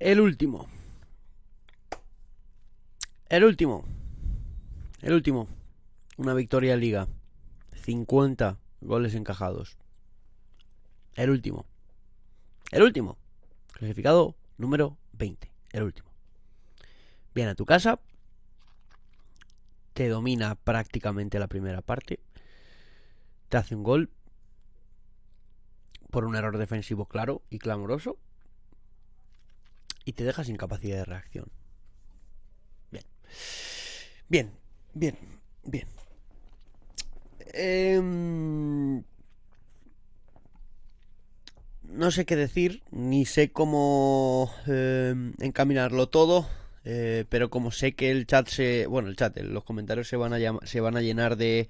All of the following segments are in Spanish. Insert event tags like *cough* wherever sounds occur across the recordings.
El último. El último. El último. Una victoria en liga. 50 goles encajados. El último. El último. Clasificado número 20. El último. Viene a tu casa. Te domina prácticamente la primera parte. Te hace un gol. Por un error defensivo claro y clamoroso y te deja sin capacidad de reacción. Bien. Bien, bien, bien. Em, no sé qué decir, ni sé cómo em, encaminarlo todo. Eh, pero como sé que el chat se. Bueno, el chat, los comentarios se van a, se van a llenar de.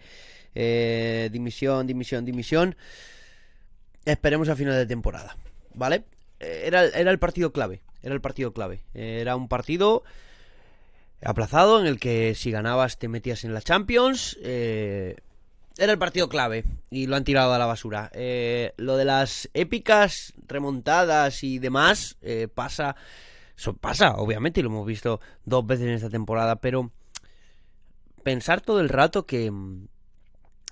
Eh, dimisión, dimisión, dimisión. Esperemos a final de temporada. ¿Vale? Eh, era el partido clave. Era el partido clave. Era un partido aplazado en el que si ganabas te metías en la Champions. Eh, era el partido clave y lo han tirado a la basura. Eh, lo de las épicas remontadas y demás eh, pasa, pasa, obviamente, y lo hemos visto dos veces en esta temporada, pero pensar todo el rato que mm,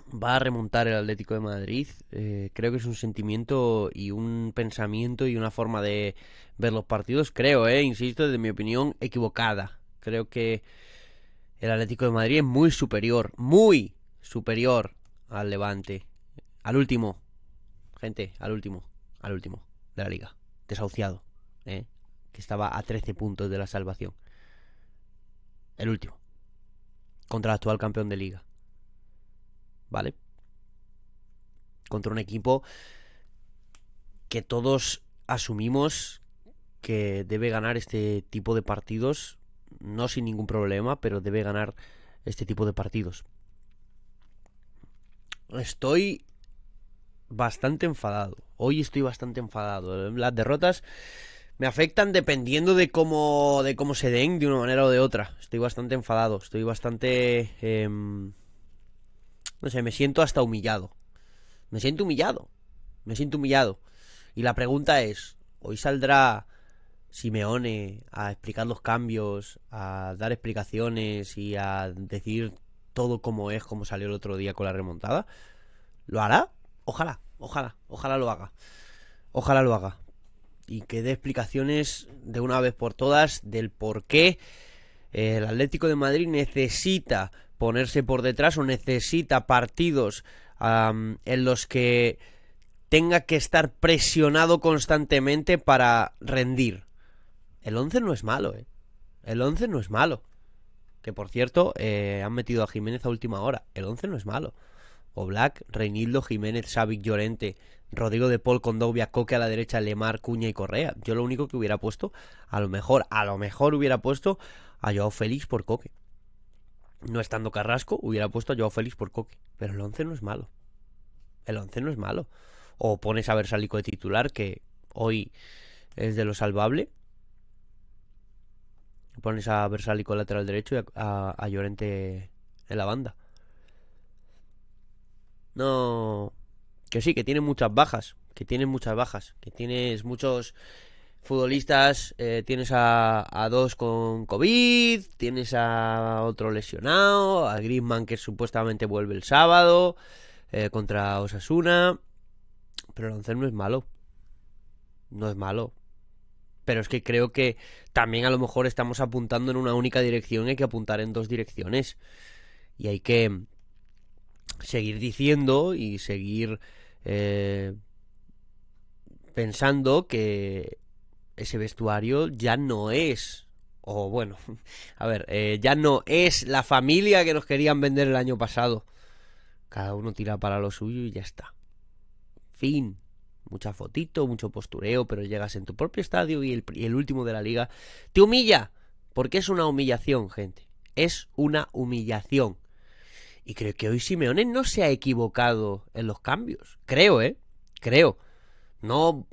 va a remontar el Atlético de Madrid. Eh, creo que es un sentimiento y un pensamiento y una forma de ver los partidos, creo, eh, insisto, de mi opinión, equivocada. Creo que el Atlético de Madrid es muy superior, muy superior al Levante. Al último, gente, al último, al último de la liga. Desahuciado, eh, que estaba a 13 puntos de la salvación. El último. Contra el actual campeón de liga. ¿vale? Contra un equipo que todos asumimos que debe ganar este tipo de partidos, no sin ningún problema, pero debe ganar este tipo de partidos. Estoy bastante enfadado. Hoy estoy bastante enfadado. Las derrotas me afectan dependiendo de cómo de cómo se den de una manera o de otra. Estoy bastante enfadado. Estoy bastante em, no sé, me siento hasta humillado. Me siento humillado. Me siento humillado. Y la pregunta es, ¿hoy saldrá Simeone a explicar los cambios, a dar explicaciones y a decir todo como es, como salió el otro día con la remontada? ¿Lo hará? Ojalá, ojalá, ojalá lo haga. Ojalá lo haga. Y que dé explicaciones de una vez por todas del por qué el Atlético de Madrid necesita ponerse por detrás o necesita partidos en los que tenga que estar presionado constantemente para rendir. El 11 no es malo, ¿eh? El 11 no es malo. Que por cierto, eh, han metido a Jiménez a última hora. El 11 no es malo. O Black, Reinildo, Jiménez, Savic, Llorente, Rodrigo de Paul, Condovia, Coque a la derecha, Lemar, Cuña y Correa. Yo lo único que hubiera puesto, a lo mejor, a lo mejor hubiera puesto a Joao Félix por Coque no estando Carrasco, hubiera puesto a Joao Félix por Coque. Pero el 11 no es malo. El 11 no es malo. O pones a Versalico de titular, que hoy es de lo salvable. Pones a Versalico lateral derecho y a, Llorente en la banda. No. Que sí, que tiene muchas bajas. Que tiene muchas bajas. Que tienes muchos futbolistas, eh, tienes a, a, dos con COVID, tienes a otro lesionado, a Griezmann que supuestamente vuelve el sábado eh, contra Osasuna. Pero el no es malo. No es malo. Pero es que creo que también a lo mejor estamos apuntando en una única dirección hay que apuntar en dos direcciones. Y hay que seguir diciendo y seguir eh, pensando que ese vestuario ya no es o bueno, *laughs* a ver, eh, ya no es la familia que nos querían vender el año pasado. Cada uno tira para lo suyo y ya está. Fin. Mucha fotito, mucho postureo, pero llegas en tu propio estadio y el, y el último de la liga te humilla. Porque es una humillación, gente. Es una humillación. Y creo que hoy Simeone no se ha equivocado en los cambios. Creo, ¿eh? Creo. No,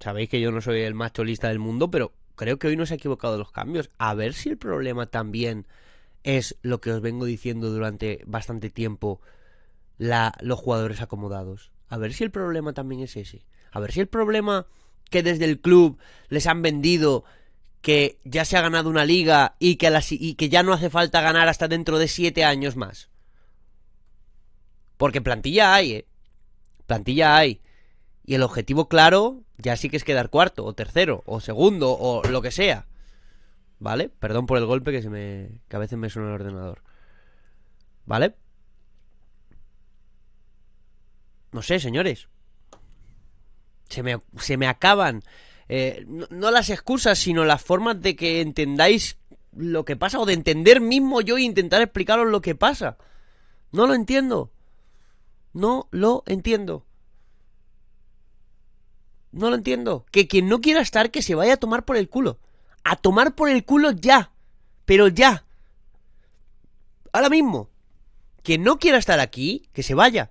sabéis que yo no soy el más cholista del mundo, pero creo que hoy no se ha equivocado los cambios. A ver si el problema también es lo que os vengo diciendo durante bastante tiempo, la, los jugadores acomodados. A ver si el problema también es ese. A ver si el problema que desde el club les han vendido que ya se ha ganado una liga y que, y que ya no hace falta ganar hasta dentro de siete años más. Porque plantilla hay, ¿eh? Plantilla hay y el objetivo claro ya sí que es quedar cuarto o tercero o segundo o lo que sea. ¿Vale? Perdón por el golpe que, se me, que a veces me suena el ordenador. ¿Vale? No sé, señores. Se me, acaban. Eh, no, no, las excusas, sino las formas de que entendáis lo que pasa o de entender mismo yo e intentar explicaros lo que pasa. No lo entiendo. No lo entiendo. No lo entiendo. Que quien no quiera estar, que se vaya a tomar por el culo. A tomar por el culo ya. Pero ya. Ahora mismo. Quien no quiera estar aquí, que se vaya.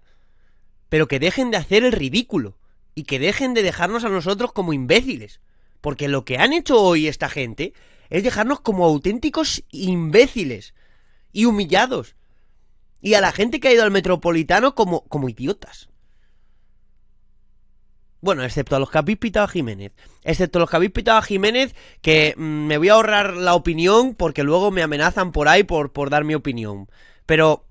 Pero que dejen de hacer el ridículo. Y que dejen de dejarnos a nosotros como imbéciles. Porque lo que han hecho hoy esta gente es dejarnos como auténticos imbéciles. Y humillados. Y a la gente que ha ido al metropolitano como, como idiotas. Bueno, excepto a los que habéis pitado a Jiménez. Excepto a los que habéis pitado a Jiménez, que mm, me voy a ahorrar la opinión porque luego me amenazan por ahí por, por dar mi opinión. Pero...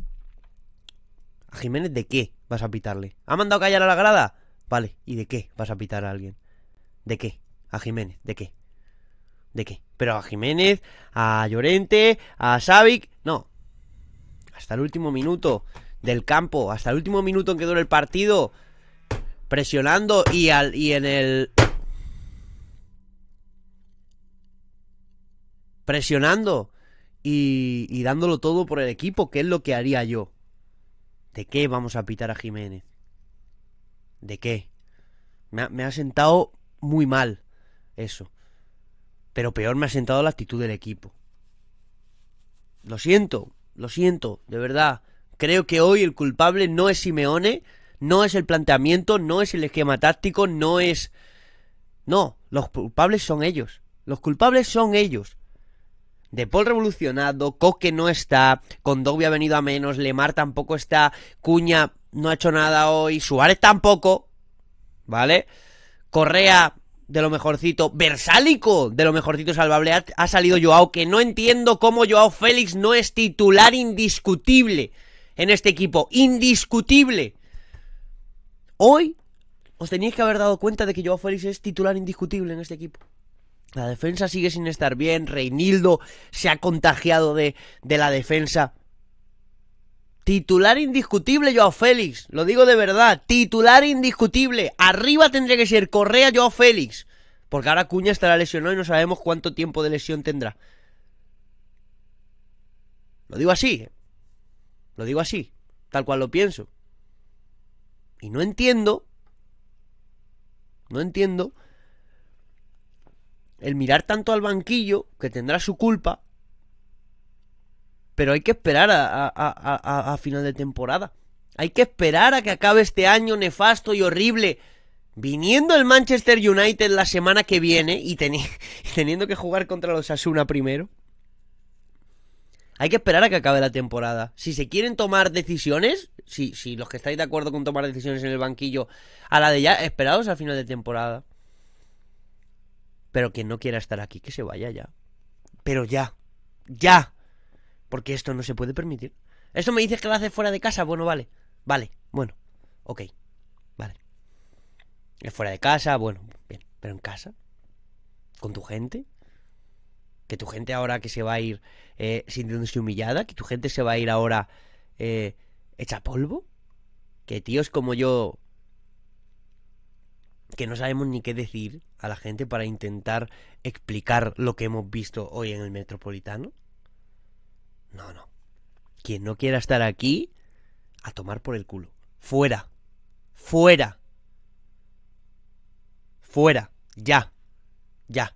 ¿A Jiménez de qué vas a pitarle? ¿Ha mandado callar a la grada? Vale, ¿y de qué vas a pitar a alguien? ¿De qué? ¿A Jiménez? ¿De qué? ¿De qué? Pero a Jiménez, a Llorente, a Savic... No. Hasta el último minuto del campo, hasta el último minuto en que dura el partido presionando y, al, y en el... Presionando y, y dándolo todo por el equipo, que es lo que haría yo. ¿De qué vamos a pitar a Jiménez? ¿De qué? Me ha, me ha, sentado muy mal eso. Pero peor me ha sentado la actitud del equipo. Lo siento, lo siento, de verdad. Creo que hoy el culpable no es Simeone, no es el planteamiento, no es el esquema táctico, no es... No, los culpables son ellos. Los culpables son ellos. De Paul revolucionado, Coque no está, Condovi ha venido a menos, Lemar tampoco está, Cuña no ha hecho nada hoy, Suárez tampoco, ¿vale? Correa de lo mejorcito, Versálico de lo mejorcito salvable, ha salido Joao, que no entiendo cómo Joao Félix no es titular indiscutible en este equipo, indiscutible. Hoy os teníais que haber dado cuenta de que Joao Félix es titular indiscutible en este equipo. La defensa sigue sin estar bien. Reinildo se ha contagiado de, de la defensa. Titular indiscutible Joao Félix, lo digo de verdad, titular indiscutible. Arriba tendría que ser Correa Joao Félix, porque ahora Cuña estará lesionado y no sabemos cuánto tiempo de lesión tendrá. Lo digo así, ¿eh? lo digo así, tal cual lo pienso. Y no entiendo, no entiendo el mirar tanto al banquillo, que tendrá su culpa, pero hay que esperar a, final de temporada. Hay que esperar a que acabe este año nefasto y horrible. Viniendo el Manchester United la semana que viene y *laughs* teniendo que jugar contra los Asuna primero. Hay que esperar a que acabe la temporada. Si se quieren tomar decisiones, si, si los que estáis de acuerdo con tomar decisiones en el banquillo a la de ya, esperados al final de temporada. Pero quien no quiera estar aquí, que se vaya ya. Pero ya. Ya. Porque esto no se puede permitir. ¿Esto me dices que lo haces fuera de casa? Bueno, vale. Vale. Bueno. Ok. Vale. Es fuera de casa. Bueno, bien. Pero en casa. Con tu gente que tu gente ahora que se va a ir eh, sintiéndose humillada, que tu gente se va a ir ahora eh, hecha polvo, que tíos como yo, que no sabemos ni qué decir a la gente para intentar explicar lo que hemos visto hoy en el metropolitano. No, no. Quien no quiera estar aquí, a tomar por el culo. Fuera. Fuera. Fuera. Ya. Ya.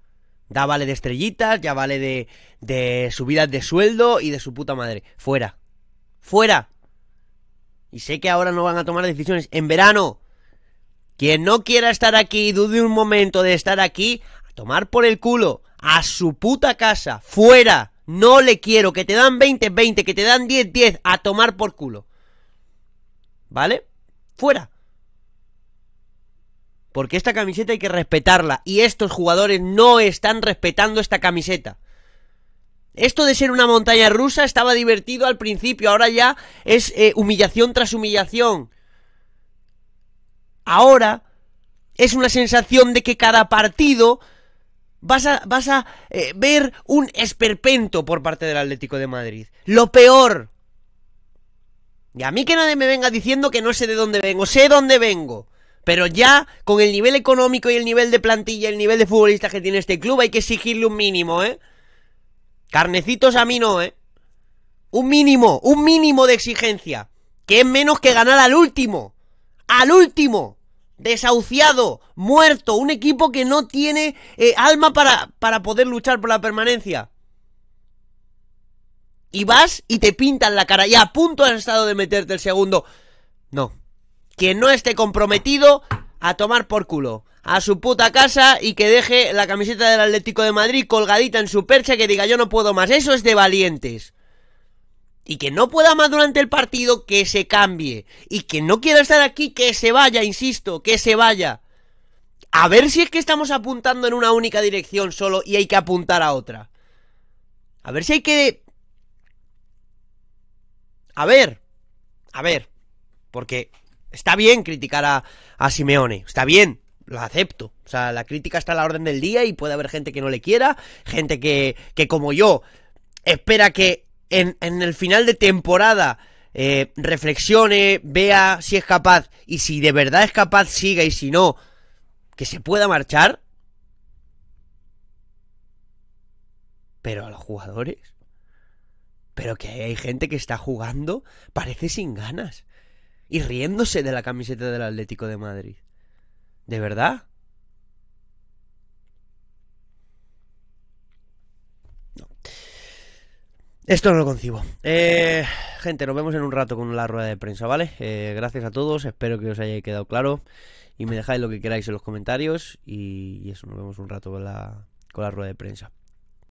Da vale de estrellitas, ya vale de, de subidas de sueldo y de su puta madre. Fuera. Fuera. Y sé que ahora no van a tomar decisiones. En verano. Quien no quiera estar aquí dude un momento de estar aquí, a tomar por el culo. A su puta casa. Fuera. No le quiero. Que te dan 20, 20. Que te dan 10, 10. A tomar por culo. ¿Vale? Fuera. Porque esta camiseta hay que respetarla. Y estos jugadores no están respetando esta camiseta. Esto de ser una montaña rusa estaba divertido al principio, ahora ya es eh, humillación tras humillación. Ahora es una sensación de que cada partido vas a, vas a eh, ver un esperpento por parte del Atlético de Madrid. Lo peor. Y a mí que nadie me venga diciendo que no sé de dónde vengo, sé dónde vengo. Pero ya, con el nivel económico y el nivel de plantilla, el nivel de futbolistas que tiene este club, hay que exigirle un mínimo, ¿eh? Carnecitos a mí no, ¿eh? Un mínimo, un mínimo de exigencia. Que es menos que ganar al último. Al último. Desahuciado, muerto, un equipo que no tiene eh, alma para, para poder luchar por la permanencia. Y vas y te pintan la cara. Y a punto has estado de meterte el segundo. No, que no esté comprometido, a tomar por culo. A su puta casa y que deje la camiseta del Atlético de Madrid colgadita en su percha que diga yo no puedo más. Eso es de valientes. Y que no pueda más durante el partido, que se cambie. Y que no quiera estar aquí, que se vaya, insisto, que se vaya. A ver si es que estamos apuntando en una única dirección solo y hay que apuntar a otra. A ver si hay que... A ver. A ver. Porque Está bien criticar a, Simeone, está bien, la acepto. O sea, la crítica está a la orden del día y puede haber gente que no le quiera, gente que, que como yo, espera que en, en el final de temporada eh, reflexione, vea si es capaz y si de verdad es capaz siga y si no, que se pueda marchar. Pero a los jugadores. Pero que hay gente que está jugando, parece sin ganas y riéndose de la camiseta del Atlético de Madrid. ¿De verdad? No. Esto no lo concibo. Eh, gente, nos vemos en un rato con la rueda de prensa, ¿vale? Eh, gracias a todos, espero que os haya quedado claro. Y me dejáis lo que queráis en los comentarios. Y, eso, nos vemos un rato con con la rueda de prensa.